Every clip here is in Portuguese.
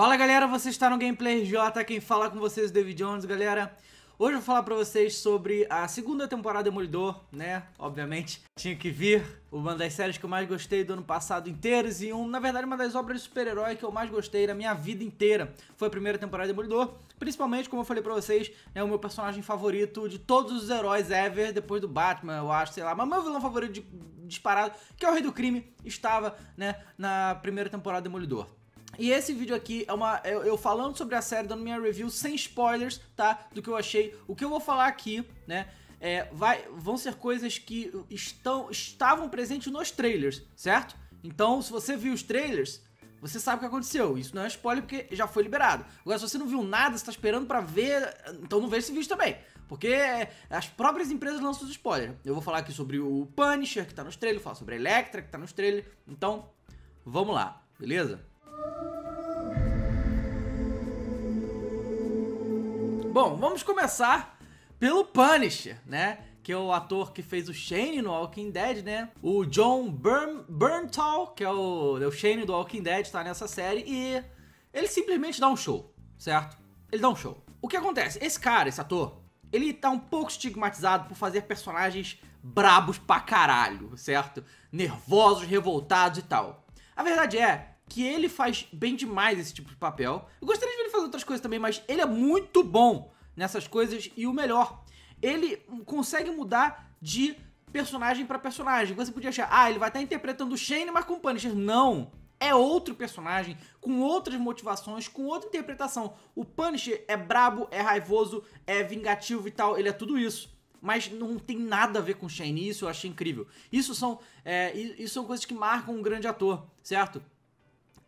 Fala galera, você está no Gameplay RJ, tá quem fala com vocês é o David Jones, galera. Hoje eu vou falar pra vocês sobre a segunda temporada Demolidor, né? Obviamente, tinha que vir. Uma das séries que eu mais gostei do ano passado inteiros e um, na verdade, uma das obras de super-herói que eu mais gostei da minha vida inteira foi a primeira temporada de Demolidor. Principalmente, como eu falei pra vocês, é o meu personagem favorito de todos os heróis ever, depois do Batman, eu acho, sei lá. Mas meu vilão favorito de, disparado, que é o Rei do Crime, estava, né, na primeira temporada Demolidor. E esse vídeo aqui é uma eu, eu falando sobre a série, dando minha review sem spoilers, tá? Do que eu achei. O que eu vou falar aqui, né? É, vai, vão ser coisas que estão, estavam presentes nos trailers, certo? Então, se você viu os trailers, você sabe o que aconteceu. Isso não é spoiler porque já foi liberado. Agora, se você não viu nada, você tá esperando para ver, então não vê esse vídeo também. Porque é, as próprias empresas lançam os spoilers. Eu vou falar aqui sobre o Punisher, que tá nos trailers, falar sobre a Electra, que tá nos trailers. Então, vamos lá, beleza? Bom, vamos começar pelo Punisher, né? Que é o ator que fez o Shane no Walking Dead, né? O John Burn que é o, é o Shane do Walking Dead, tá nessa série. E ele simplesmente dá um show, certo? Ele dá um show. O que acontece? Esse cara, esse ator, ele tá um pouco estigmatizado por fazer personagens brabos pra caralho, certo? Nervosos, revoltados e tal. A verdade é que ele faz bem demais esse tipo de papel. Eu gostaria de outras coisas também, mas ele é muito bom nessas coisas e o melhor, ele consegue mudar de personagem para personagem. Você podia achar, ah, ele vai estar interpretando o Shane, mas com o Punisher. Não! É outro personagem, com outras motivações, com outra interpretação. O Punisher é brabo, é raivoso, é vingativo e tal, ele é tudo isso. Mas não tem nada a ver com o Shane, isso eu achei incrível. Isso são, é, isso são coisas que marcam um grande ator, certo?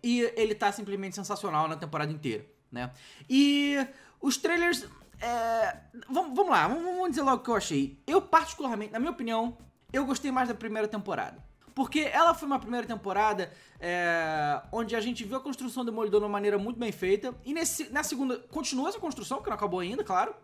E ele tá simplesmente sensacional na temporada inteira né? E os trailers. É... Vamos, vamos lá, vamos, vamos dizer logo o que eu achei. Eu, particularmente, na minha opinião, eu gostei mais da primeira temporada. Porque ela foi uma primeira temporada é, onde a gente viu a construção do Demolidor de uma maneira muito bem feita. E nesse, na segunda, continua essa construção, que não acabou ainda, claro.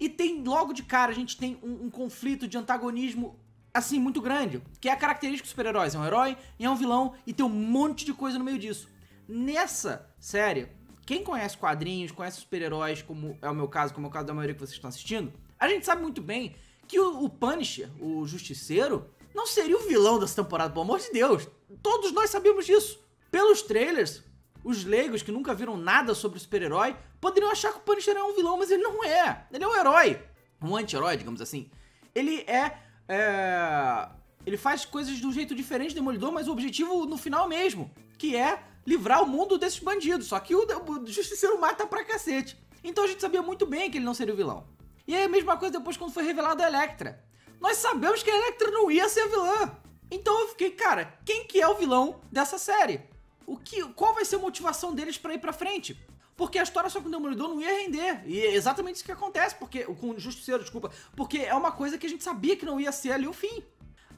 E tem, logo de cara, a gente tem um, um conflito de antagonismo, assim, muito grande. Que é a característica dos super-heróis. É um herói e é um vilão, e tem um monte de coisa no meio disso. Nessa série, quem conhece quadrinhos, conhece super-heróis, como é o meu caso, como é o caso da maioria que vocês estão assistindo, a gente sabe muito bem que o, o Punisher, o Justiceiro, não seria o vilão dessa temporada, pelo amor de Deus. Todos nós sabíamos disso. Pelos trailers, os leigos que nunca viram nada sobre o super-herói poderiam achar que o Punisher é um vilão, mas ele não é. Ele é um herói. Um anti-herói, digamos assim. Ele é, é. Ele faz coisas de um jeito diferente do Demolidor, mas o objetivo no final mesmo, que é livrar o mundo desses bandidos. Só que o, o Justiceiro mata pra cacete. Então a gente sabia muito bem que ele não seria o vilão. E aí a mesma coisa depois quando foi revelado a Electra. Nós sabemos que a Electra não ia ser a vilã. Então eu fiquei, cara, quem que é o vilão dessa série? O que, qual vai ser a motivação deles para ir para frente? Porque a história só com o Demolidor não ia render. E é exatamente isso que acontece, porque com o Justiceiro, desculpa, porque é uma coisa que a gente sabia que não ia ser ali o fim.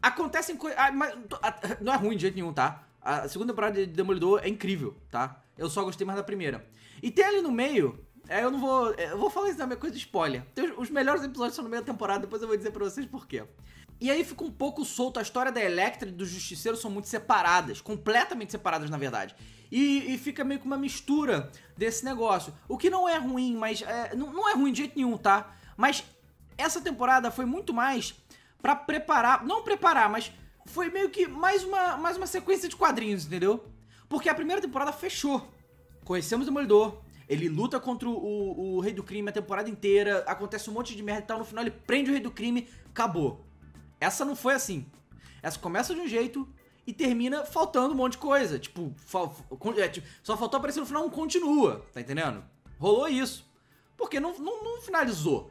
Acontecem coisas, ah, mas ah, não é ruim de jeito nenhum, tá? A segunda temporada de Demolidor é incrível, tá? Eu só gostei mais da primeira. E tem ali no meio. É, eu não vou. É, eu vou falar isso da minha coisa de spoiler. Tem os, os melhores episódios são no meio da temporada, depois eu vou dizer pra vocês por quê. E aí fica um pouco solto. A história da Electra e do Justiceiro são muito separadas. Completamente separadas, na verdade. E, e fica meio que uma mistura desse negócio. O que não é ruim, mas. É, não, não é ruim de jeito nenhum, tá? Mas essa temporada foi muito mais para preparar. Não preparar, mas foi meio que mais uma, mais uma sequência de quadrinhos, entendeu? Porque a primeira temporada fechou. Conhecemos o Demolidor, ele luta contra o, o, Rei do Crime a temporada inteira, acontece um monte de merda e tal, no final ele prende o Rei do Crime, acabou. Essa não foi assim. Essa começa de um jeito e termina faltando um monte de coisa. Tipo, fal, é, tipo só faltou aparecer no final um continua, tá entendendo? Rolou isso. Porque não, não, não finalizou.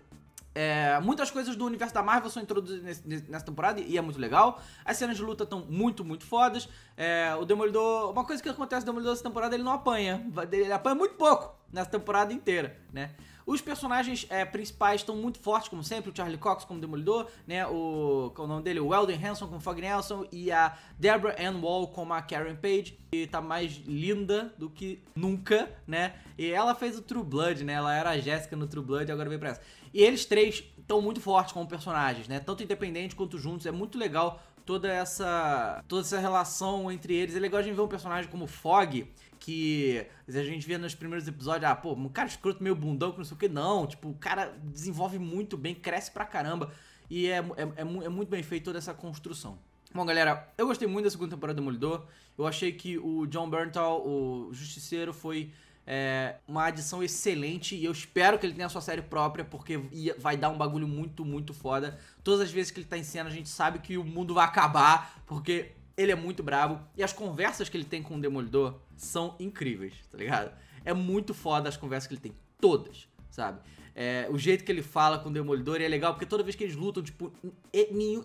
É, muitas coisas do universo da Marvel são introduzidas nessa temporada e é muito legal. As cenas de luta estão muito, muito fodas. É, o Demolidor. Uma coisa que acontece no Demolidor nessa temporada, ele não apanha. Ele apanha muito pouco nessa temporada inteira, né? Os personagens é, principais estão muito fortes, como sempre, o Charlie Cox como Demolidor, né? O, qual é o nome dele? O Weldon Hanson como Fog Nelson e a Deborah Ann Wall como a Karen Page, que tá mais linda do que nunca, né? E ela fez o True Blood, né? Ela era a Jéssica no True Blood e agora veio pra essa. E eles três estão muito fortes como personagens, né? Tanto independente quanto juntos, é muito legal toda essa toda essa relação entre eles. É legal a gente ver um personagem como Fog, que a gente via nos primeiros episódios, ah, pô, um cara escroto meio bundão que não sei o que, não. Tipo, o cara desenvolve muito bem, cresce pra caramba. E é, é, é, é muito bem feito toda essa construção. Bom, galera, eu gostei muito da segunda temporada do Demolidor. Eu achei que o John Bernthal, o Justiceiro, foi é uma adição excelente e eu espero que ele tenha sua série própria, porque vai dar um bagulho muito, muito foda. Todas as vezes que ele tá em cena, a gente sabe que o mundo vai acabar, porque ele é muito brabo. E as conversas que ele tem com o Demolidor são incríveis, tá ligado? É muito foda as conversas que ele tem, todas sabe? É, o jeito que ele fala com o Demolidor é legal, porque toda vez que eles lutam, tipo,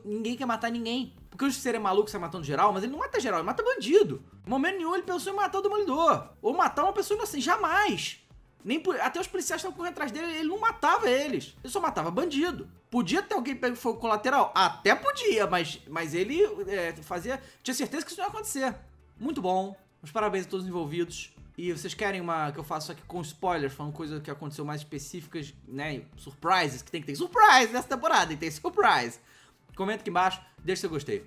ninguém quer matar ninguém. Porque o Justiceiro é maluco, sai matando geral, mas ele não mata geral, ele mata bandido. Em momento nenhum ele pensou em matar o Demolidor. Ou matar uma pessoa assim jamais. Nem por... Até os policiais estão correndo atrás dele, ele não matava eles. Ele só matava bandido. Podia ter alguém pego fogo colateral? Até podia, mas, mas ele é, fazia. Tinha certeza que isso não ia acontecer. Muito bom. Os parabéns a todos os envolvidos. E vocês querem uma que eu faça aqui com spoilers, falando coisas que aconteceu mais específicas, né? Surprises, que tem que ter surprise nessa temporada, e tem surprise. Comenta aqui embaixo, deixa seu gostei.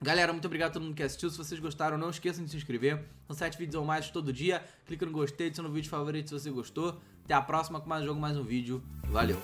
Galera, muito obrigado a todo mundo que assistiu. Se vocês gostaram, não esqueçam de se inscrever. São 7 vídeos ou mais todo dia. Clica no gostei, adiciona no vídeo favorito se você gostou. Até a próxima com mais um jogo, mais um vídeo. Valeu!